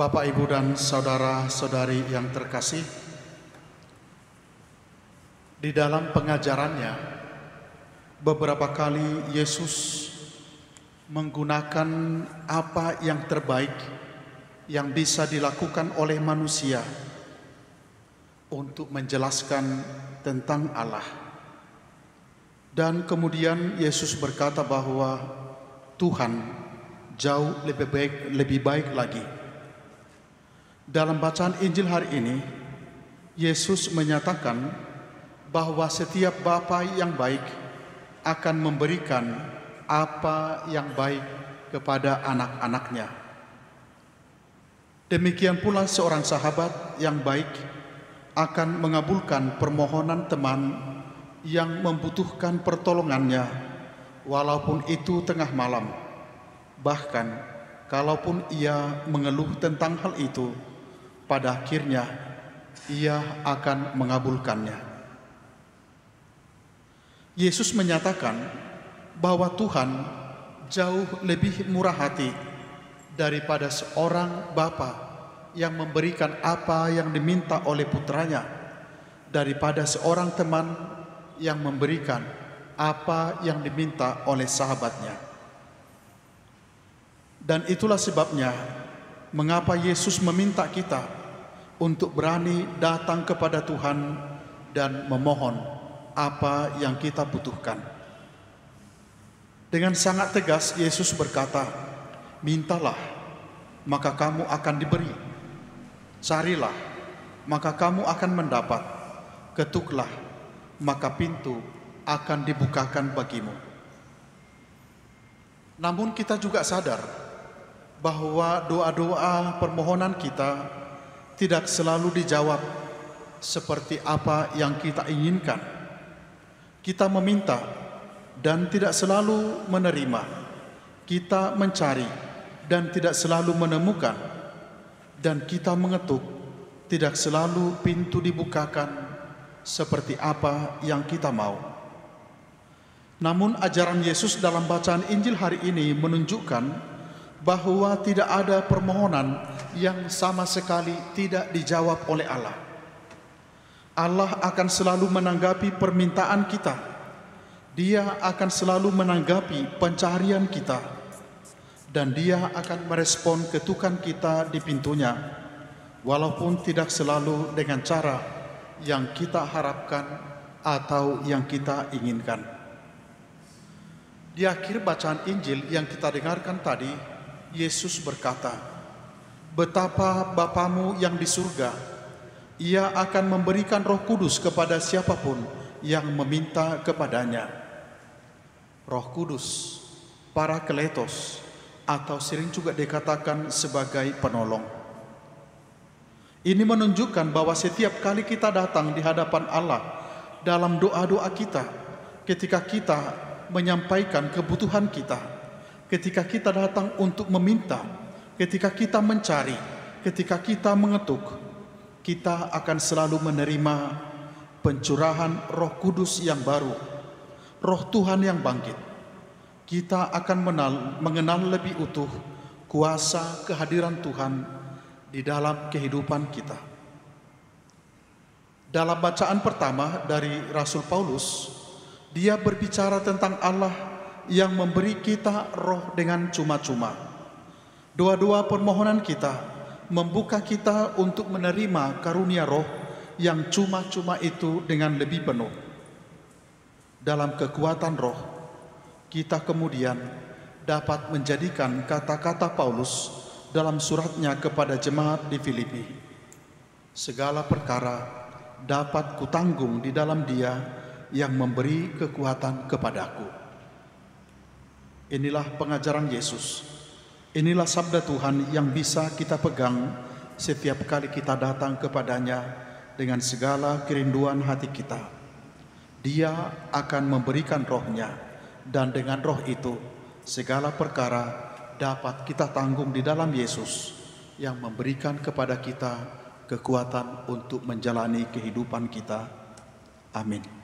Bapak, Ibu, dan saudara-saudari yang terkasih, di dalam pengajarannya, beberapa kali Yesus menggunakan apa yang terbaik yang bisa dilakukan oleh manusia untuk menjelaskan tentang Allah. Dan kemudian Yesus berkata bahwa Tuhan jauh lebih baik lebih baik lagi dalam bacaan Injil hari ini, Yesus menyatakan bahwa setiap bapa yang baik akan memberikan apa yang baik kepada anak-anaknya. Demikian pula seorang sahabat yang baik akan mengabulkan permohonan teman yang membutuhkan pertolongannya walaupun itu tengah malam. Bahkan kalaupun ia mengeluh tentang hal itu, pada akhirnya ia akan mengabulkannya. Yesus menyatakan bahwa Tuhan jauh lebih murah hati daripada seorang bapa yang memberikan apa yang diminta oleh putranya daripada seorang teman yang memberikan apa yang diminta oleh sahabatnya. Dan itulah sebabnya mengapa Yesus meminta kita untuk berani datang kepada Tuhan dan memohon apa yang kita butuhkan. Dengan sangat tegas Yesus berkata, "Mintalah, maka kamu akan diberi. Carilah, maka kamu akan mendapat. Ketuklah, maka pintu akan dibukakan bagimu." Namun kita juga sadar bahwa doa-doa permohonan kita tidak selalu dijawab seperti apa yang kita inginkan. Kita meminta dan tidak selalu menerima. Kita mencari dan tidak selalu menemukan. Dan kita mengetuk, tidak selalu pintu dibukakan seperti apa yang kita mau. Namun ajaran Yesus dalam bacaan Injil hari ini menunjukkan bahwa tidak ada permohonan yang sama sekali tidak dijawab oleh Allah. Allah akan selalu menanggapi permintaan kita. Dia akan selalu menanggapi pencarian kita dan dia akan merespon ketukan kita di pintunya walaupun tidak selalu dengan cara yang kita harapkan atau yang kita inginkan. Di akhir bacaan Injil yang kita dengarkan tadi, Yesus berkata, "Betapa Bapamu yang di surga, Ia akan memberikan Roh Kudus kepada siapapun yang meminta kepadanya." Roh Kudus, para keletos, atau sering juga dikatakan sebagai penolong. Ini menunjukkan bahwa setiap kali kita datang di hadapan Allah dalam doa-doa kita, ketika kita menyampaikan kebutuhan kita ketika kita datang untuk meminta, ketika kita mencari, ketika kita mengetuk, kita akan selalu menerima pencurahan Roh Kudus yang baru, Roh Tuhan yang bangkit. Kita akan mengenal lebih utuh kuasa kehadiran Tuhan di dalam kehidupan kita. Dalam bacaan pertama dari Rasul Paulus, dia berbicara tentang Allah yang memberi kita roh dengan cuma-cuma. Dua-dua permohonan kita membuka kita untuk menerima karunia roh yang cuma-cuma itu dengan lebih penuh. Dalam kekuatan roh, kita kemudian dapat menjadikan kata-kata Paulus dalam suratnya kepada jemaat di Filipi. Segala perkara dapat kutanggung di dalam dia yang memberi kekuatan kepadaku. Inilah pengajaran Yesus. Inilah sabda Tuhan yang bisa kita pegang setiap kali kita datang kepadanya dengan segala kerinduan hati kita. Dia akan memberikan rohnya dan dengan roh itu segala perkara dapat kita tanggung di dalam Yesus yang memberikan kepada kita kekuatan untuk menjalani kehidupan kita. Amin.